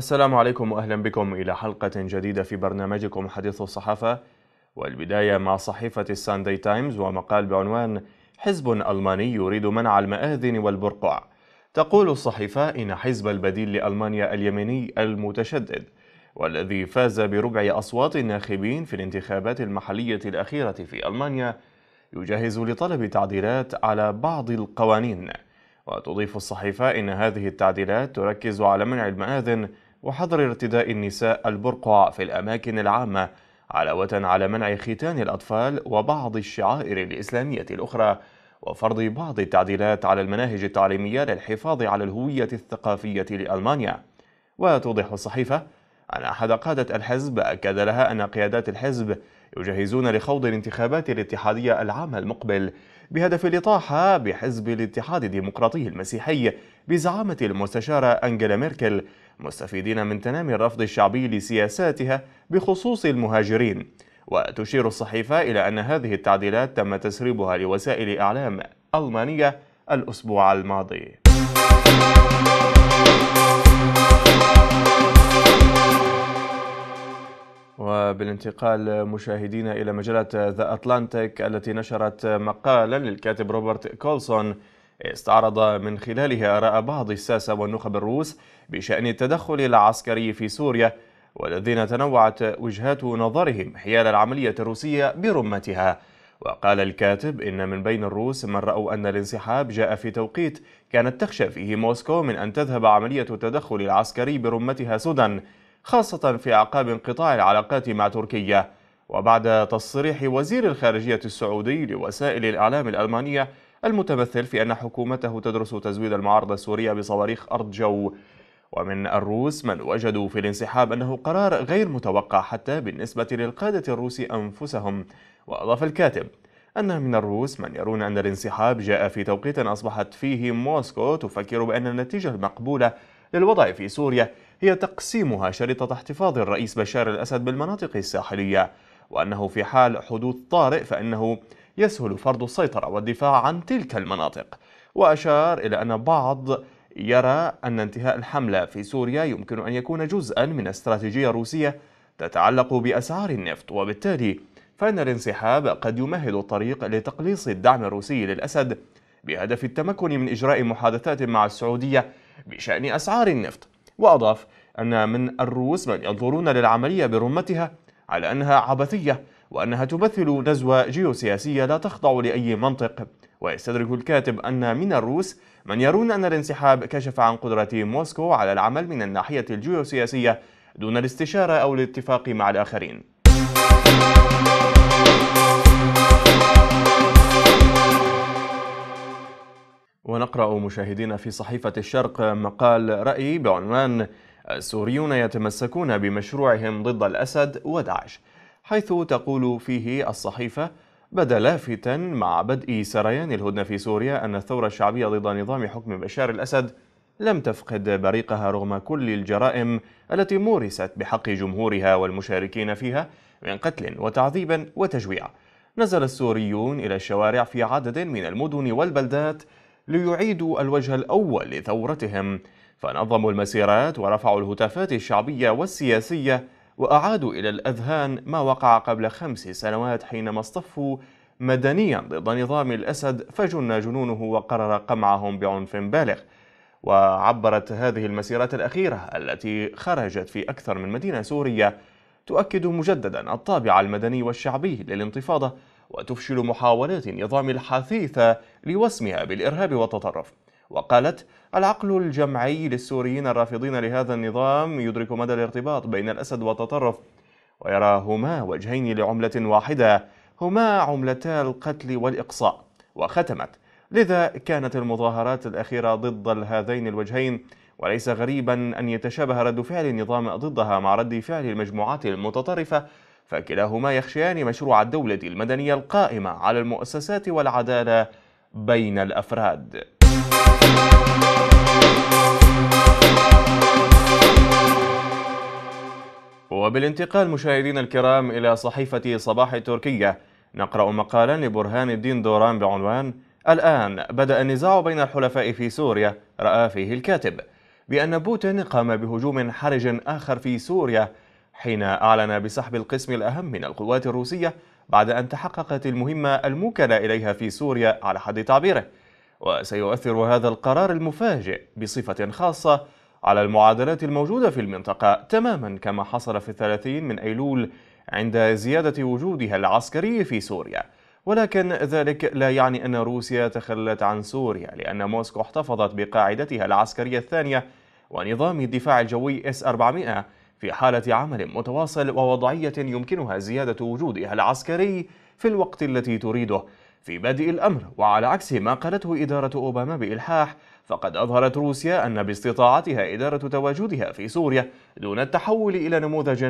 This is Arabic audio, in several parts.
السلام عليكم واهلا بكم الى حلقه جديده في برنامجكم حديث الصحافه والبدايه مع صحيفه الساندي تايمز ومقال بعنوان حزب الماني يريد منع المآذن والبرقع تقول الصحيفه ان حزب البديل لالمانيا اليميني المتشدد والذي فاز بربع اصوات الناخبين في الانتخابات المحليه الاخيره في المانيا يجهز لطلب تعديلات على بعض القوانين وتضيف الصحيفه ان هذه التعديلات تركز على منع المآذن وحظر ارتداء النساء البرقع في الأماكن العامة علاوة على منع ختان الأطفال وبعض الشعائر الإسلامية الأخرى وفرض بعض التعديلات على المناهج التعليمية للحفاظ على الهوية الثقافية لألمانيا وتوضح الصحيفة أن أحد قادة الحزب أكد لها أن قيادات الحزب يجهزون لخوض الانتخابات الاتحادية العام المقبل بهدف الإطاحة بحزب الاتحاد الديمقراطي المسيحي بزعامة المستشارة أنجلا ميركل مستفيدين من تنامي الرفض الشعبي لسياساتها بخصوص المهاجرين وتشير الصحيفة إلى أن هذه التعديلات تم تسريبها لوسائل إعلام ألمانية الأسبوع الماضي وبالانتقال مشاهدينا إلى مجلة ذا أتلانتيك التي نشرت مقالا للكاتب روبرت كولسون استعرض من خلاله آراء بعض الساسة والنخب الروس بشأن التدخل العسكري في سوريا والذين تنوعت وجهات نظرهم حيال العملية الروسية برمتها وقال الكاتب إن من بين الروس من رأوا أن الانسحاب جاء في توقيت كانت تخشى فيه موسكو من أن تذهب عملية التدخل العسكري برمتها سدى خاصة في أعقاب انقطاع العلاقات مع تركيا وبعد تصريح وزير الخارجية السعودي لوسائل الإعلام الألمانية المتمثل في أن حكومته تدرس تزويد المعارضة السورية بصواريخ أرض جو ومن الروس من وجدوا في الانسحاب أنه قرار غير متوقع حتى بالنسبة للقادة الروس أنفسهم وأضاف الكاتب أن من الروس من يرون أن الانسحاب جاء في توقيت أصبحت فيه موسكو تفكر بأن النتيجة المقبولة للوضع في سوريا هي تقسيمها شريطة احتفاظ الرئيس بشار الأسد بالمناطق الساحلية وأنه في حال حدوث طارئ فإنه يسهل فرض السيطرة والدفاع عن تلك المناطق وأشار إلى أن بعض يرى أن انتهاء الحملة في سوريا يمكن أن يكون جزءا من استراتيجية روسية تتعلق بأسعار النفط وبالتالي فإن الانسحاب قد يمهد الطريق لتقليص الدعم الروسي للأسد بهدف التمكن من إجراء محادثات مع السعودية بشأن أسعار النفط وأضاف أن من الروس من ينظرون للعملية برمتها على أنها عبثية وأنها تمثل نزوة جيوسياسية لا تخضع لأي منطق ويستدرك الكاتب أن من الروس من يرون أن الانسحاب كشف عن قدرة موسكو على العمل من الناحية الجيوسياسية دون الاستشارة أو الاتفاق مع الآخرين ونقرأ مشاهدينا في صحيفة الشرق مقال رأي بعنوان السوريون يتمسكون بمشروعهم ضد الأسد وداعش حيث تقول فيه الصحيفة بدا لافتا مع بدء سريان الهدنة في سوريا أن الثورة الشعبية ضد نظام حكم بشار الأسد لم تفقد بريقها رغم كل الجرائم التي مورست بحق جمهورها والمشاركين فيها من قتل وتعذيب وتجويع نزل السوريون إلى الشوارع في عدد من المدن والبلدات ليعيدوا الوجه الأول لثورتهم فنظموا المسيرات ورفعوا الهتافات الشعبية والسياسية وأعادوا إلى الأذهان ما وقع قبل خمس سنوات حينما اصطفوا مدنيا ضد نظام الأسد فجن جنونه وقرر قمعهم بعنف بالغ وعبرت هذه المسيرات الأخيرة التي خرجت في أكثر من مدينة سورية تؤكد مجددا الطابع المدني والشعبي للانتفاضة وتفشل محاولات النظام الحثيثة لوسمها بالإرهاب والتطرف وقالت العقل الجمعي للسوريين الرافضين لهذا النظام يدرك مدى الارتباط بين الأسد والتطرف ويرى هما وجهين لعملة واحدة هما عملتا القتل والإقصاء وختمت لذا كانت المظاهرات الأخيرة ضد هذين الوجهين وليس غريبا أن يتشابه رد فعل النظام ضدها مع رد فعل المجموعات المتطرفة فكلاهما يخشيان مشروع الدولة المدنية القائمة على المؤسسات والعدالة بين الأفراد وبالانتقال مشاهدينا الكرام إلى صحيفة صباح التركية نقرأ مقالا لبرهان الدين دوران بعنوان الآن بدأ النزاع بين الحلفاء في سوريا رأى فيه الكاتب بأن بوتين قام بهجوم حرج آخر في سوريا حين أعلن بسحب القسم الأهم من القوات الروسية بعد أن تحققت المهمة الموكلة إليها في سوريا على حد تعبيره وسيؤثر هذا القرار المفاجئ بصفة خاصة على المعادلات الموجودة في المنطقة تماما كما حصل في الثلاثين من أيلول عند زيادة وجودها العسكري في سوريا ولكن ذلك لا يعني أن روسيا تخلت عن سوريا لأن موسكو احتفظت بقاعدتها العسكرية الثانية ونظام الدفاع الجوي S-400 في حالة عمل متواصل ووضعية يمكنها زيادة وجودها العسكري في الوقت التي تريده في بادئ الأمر وعلى عكس ما قالته إدارة أوباما بإلحاح فقد أظهرت روسيا أن باستطاعتها إدارة تواجدها في سوريا دون التحول إلى نموذج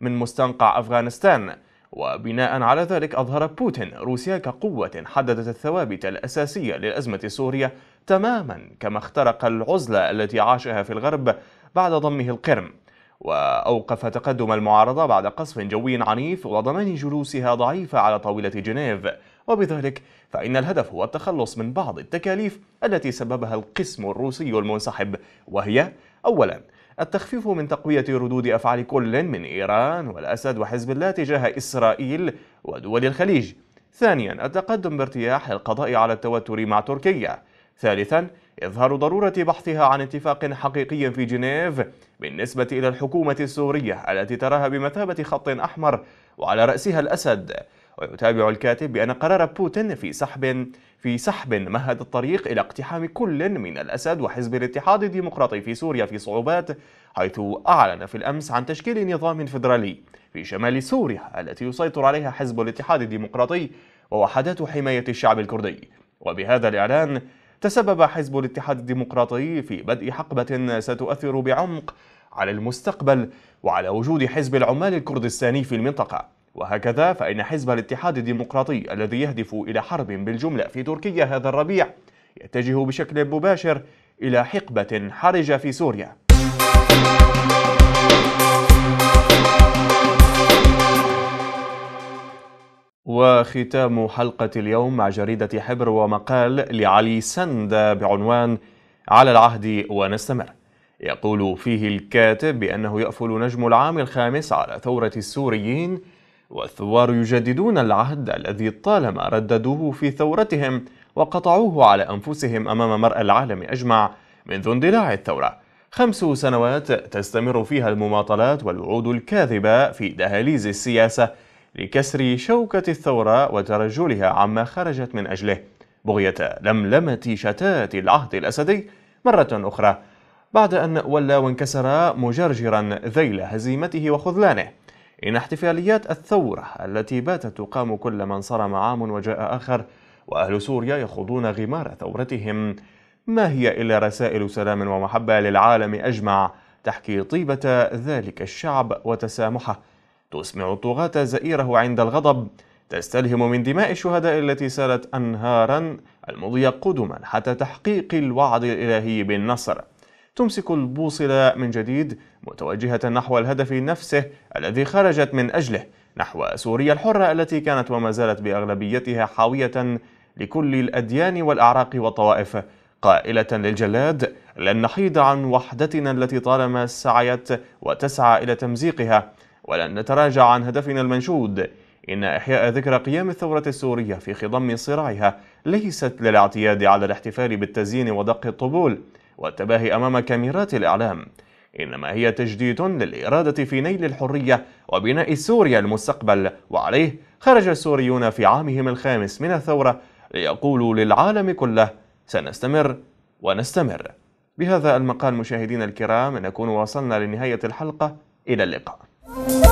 من مستنقع أفغانستان وبناء على ذلك أظهر بوتين روسيا كقوة حددت الثوابت الأساسية للأزمة السورية تماما كما اخترق العزلة التي عاشها في الغرب بعد ضمه القرم وأوقف تقدم المعارضة بعد قصف جوي عنيف وضمان جلوسها ضعيفة على طاولة جنيف وبذلك فإن الهدف هو التخلص من بعض التكاليف التي سببها القسم الروسي المنسحب وهي أولاً التخفيف من تقوية ردود أفعال كل من إيران والأسد وحزب الله تجاه إسرائيل ودول الخليج ثانيا التقدم بارتياح للقضاء على التوتر مع تركيا ثالثا إظهار ضرورة بحثها عن اتفاق حقيقي في جنيف بالنسبة إلى الحكومة السورية التي تراها بمثابة خط أحمر وعلى رأسها الأسد ويتابع الكاتب بأن قرار بوتين في سحب في سحب مهد الطريق إلى اقتحام كل من الأسد وحزب الاتحاد الديمقراطي في سوريا في صعوبات حيث أعلن في الأمس عن تشكيل نظام فيدرالي في شمال سوريا التي يسيطر عليها حزب الاتحاد الديمقراطي ووحدات حماية الشعب الكردي وبهذا الإعلان تسبب حزب الاتحاد الديمقراطي في بدء حقبة ستؤثر بعمق على المستقبل وعلى وجود حزب العمال الكردستاني في المنطقة وهكذا فإن حزب الاتحاد الديمقراطي الذي يهدف إلى حرب بالجملة في تركيا هذا الربيع يتجه بشكل مباشر إلى حقبة حرجة في سوريا وختام حلقة اليوم مع جريدة حبر ومقال لعلي سند بعنوان على العهد ونستمر يقول فيه الكاتب بأنه يأفل نجم العام الخامس على ثورة السوريين والثوار يجددون العهد الذي طالما رددوه في ثورتهم وقطعوه على أنفسهم أمام مرأى العالم أجمع منذ اندلاع الثورة خمس سنوات تستمر فيها المماطلات والوعود الكاذبة في دهاليز السياسة لكسر شوكة الثورة وترجلها عما خرجت من أجله بغية لملمة شتات العهد الأسدي مرة أخرى بعد أن ولى وانكسر مجرجرا ذيل هزيمته وخذلانه إن احتفاليات الثورة التي باتت تقام كلما انصرم عام وجاء آخر وأهل سوريا يخوضون غمار ثورتهم ما هي إلا رسائل سلام ومحبة للعالم أجمع تحكي طيبة ذلك الشعب وتسامحه تسمع الطغاة زئيره عند الغضب تستلهم من دماء الشهداء التي سالت أنهارا المضي قدما حتى تحقيق الوعد الإلهي بالنصر تمسك البوصلة من جديد متوجهة نحو الهدف نفسه الذي خرجت من أجله نحو سوريا الحرة التي كانت وما زالت بأغلبيتها حاوية لكل الأديان والأعراق والطوائف قائلة للجلاد لن نحيد عن وحدتنا التي طالما سعيت وتسعى إلى تمزيقها ولن نتراجع عن هدفنا المنشود إن إحياء ذكرى قيام الثورة السورية في خضم صراعها ليست للاعتياد على الاحتفال بالتزيين ودق الطبول والتباهي أمام كاميرات الإعلام إنما هي تجديد للإرادة في نيل الحرية وبناء سوريا المستقبل وعليه خرج السوريون في عامهم الخامس من الثورة ليقولوا للعالم كله سنستمر ونستمر بهذا المقال مشاهدينا الكرام نكون وصلنا لنهاية الحلقة إلى اللقاء